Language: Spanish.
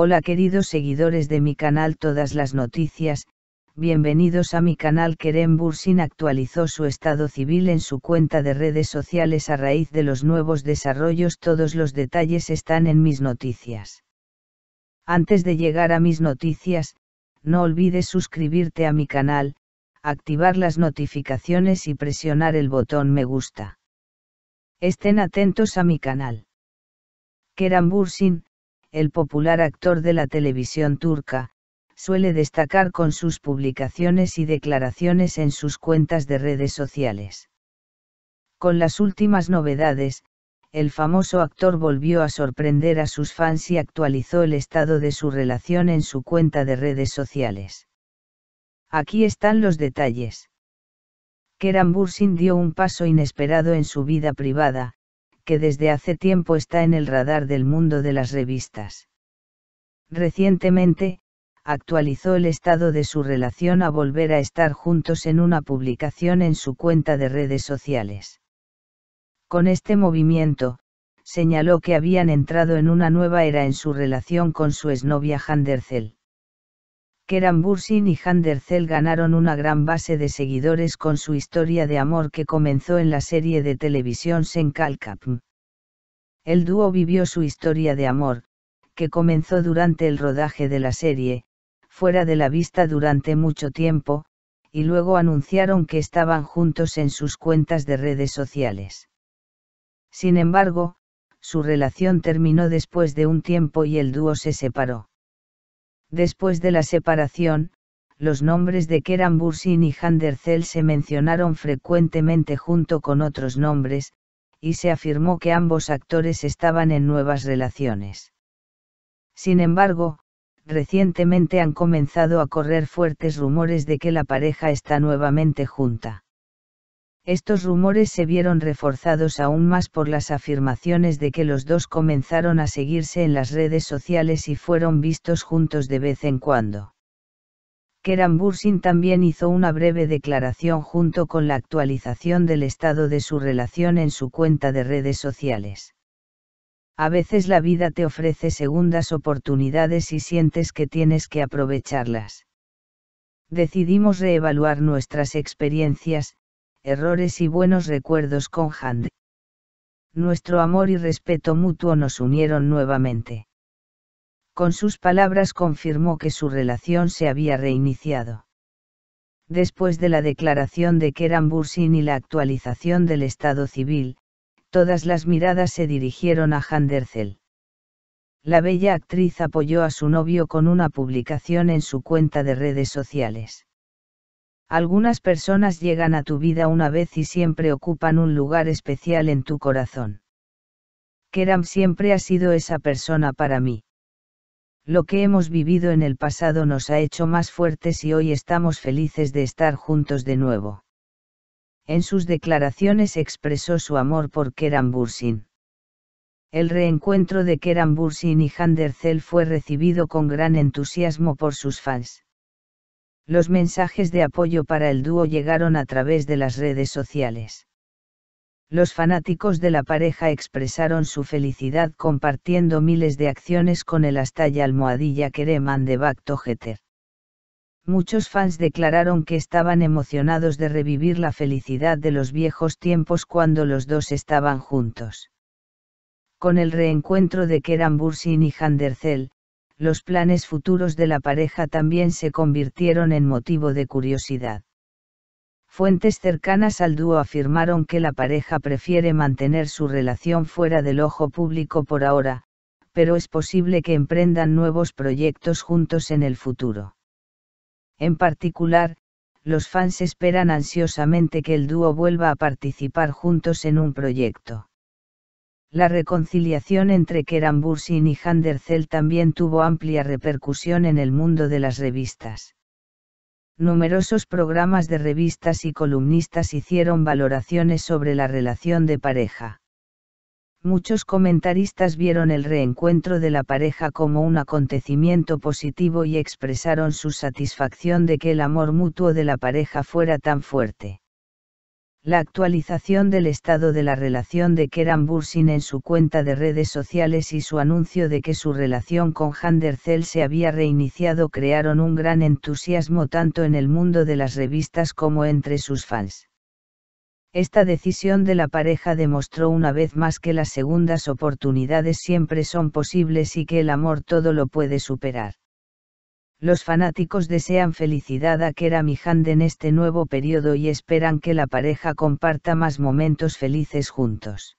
Hola queridos seguidores de mi canal Todas las Noticias, bienvenidos a mi canal Kerem Bursin actualizó su estado civil en su cuenta de redes sociales a raíz de los nuevos desarrollos todos los detalles están en mis noticias. Antes de llegar a mis noticias, no olvides suscribirte a mi canal, activar las notificaciones y presionar el botón me gusta. Estén atentos a mi canal. Kerem Bursin, el popular actor de la televisión turca, suele destacar con sus publicaciones y declaraciones en sus cuentas de redes sociales. Con las últimas novedades, el famoso actor volvió a sorprender a sus fans y actualizó el estado de su relación en su cuenta de redes sociales. Aquí están los detalles. Keran Bursin dio un paso inesperado en su vida privada, que desde hace tiempo está en el radar del mundo de las revistas. Recientemente, actualizó el estado de su relación a volver a estar juntos en una publicación en su cuenta de redes sociales. Con este movimiento, señaló que habían entrado en una nueva era en su relación con su exnovia Handercel. Keran Bursin y Hander Zell ganaron una gran base de seguidores con su historia de amor que comenzó en la serie de televisión Capm. El dúo vivió su historia de amor, que comenzó durante el rodaje de la serie, fuera de la vista durante mucho tiempo, y luego anunciaron que estaban juntos en sus cuentas de redes sociales. Sin embargo, su relación terminó después de un tiempo y el dúo se separó. Después de la separación, los nombres de Keran Bursin y Handercel se mencionaron frecuentemente junto con otros nombres, y se afirmó que ambos actores estaban en nuevas relaciones. Sin embargo, recientemente han comenzado a correr fuertes rumores de que la pareja está nuevamente junta. Estos rumores se vieron reforzados aún más por las afirmaciones de que los dos comenzaron a seguirse en las redes sociales y fueron vistos juntos de vez en cuando. Keran Bursin también hizo una breve declaración junto con la actualización del estado de su relación en su cuenta de redes sociales. A veces la vida te ofrece segundas oportunidades y sientes que tienes que aprovecharlas. Decidimos reevaluar nuestras experiencias, errores y buenos recuerdos con Hand. Nuestro amor y respeto mutuo nos unieron nuevamente. Con sus palabras confirmó que su relación se había reiniciado. Después de la declaración de Keran Bursin y la actualización del Estado civil, todas las miradas se dirigieron a Handerzel. La bella actriz apoyó a su novio con una publicación en su cuenta de redes sociales. Algunas personas llegan a tu vida una vez y siempre ocupan un lugar especial en tu corazón. Keram siempre ha sido esa persona para mí. Lo que hemos vivido en el pasado nos ha hecho más fuertes y hoy estamos felices de estar juntos de nuevo. En sus declaraciones expresó su amor por Keram Bursin. El reencuentro de Keram Bursin y Hander Zell fue recibido con gran entusiasmo por sus fans. Los mensajes de apoyo para el dúo llegaron a través de las redes sociales. Los fanáticos de la pareja expresaron su felicidad compartiendo miles de acciones con el hasta y almohadilla Kereman de Back Muchos fans declararon que estaban emocionados de revivir la felicidad de los viejos tiempos cuando los dos estaban juntos. Con el reencuentro de Keran Bursin y Handerzel, los planes futuros de la pareja también se convirtieron en motivo de curiosidad. Fuentes cercanas al dúo afirmaron que la pareja prefiere mantener su relación fuera del ojo público por ahora, pero es posible que emprendan nuevos proyectos juntos en el futuro. En particular, los fans esperan ansiosamente que el dúo vuelva a participar juntos en un proyecto. La reconciliación entre Keran Bursin y Zell también tuvo amplia repercusión en el mundo de las revistas. Numerosos programas de revistas y columnistas hicieron valoraciones sobre la relación de pareja. Muchos comentaristas vieron el reencuentro de la pareja como un acontecimiento positivo y expresaron su satisfacción de que el amor mutuo de la pareja fuera tan fuerte la actualización del estado de la relación de Keran Bursin en su cuenta de redes sociales y su anuncio de que su relación con Handercel se había reiniciado crearon un gran entusiasmo tanto en el mundo de las revistas como entre sus fans. Esta decisión de la pareja demostró una vez más que las segundas oportunidades siempre son posibles y que el amor todo lo puede superar. Los fanáticos desean felicidad a Kerami Hand en este nuevo periodo y esperan que la pareja comparta más momentos felices juntos.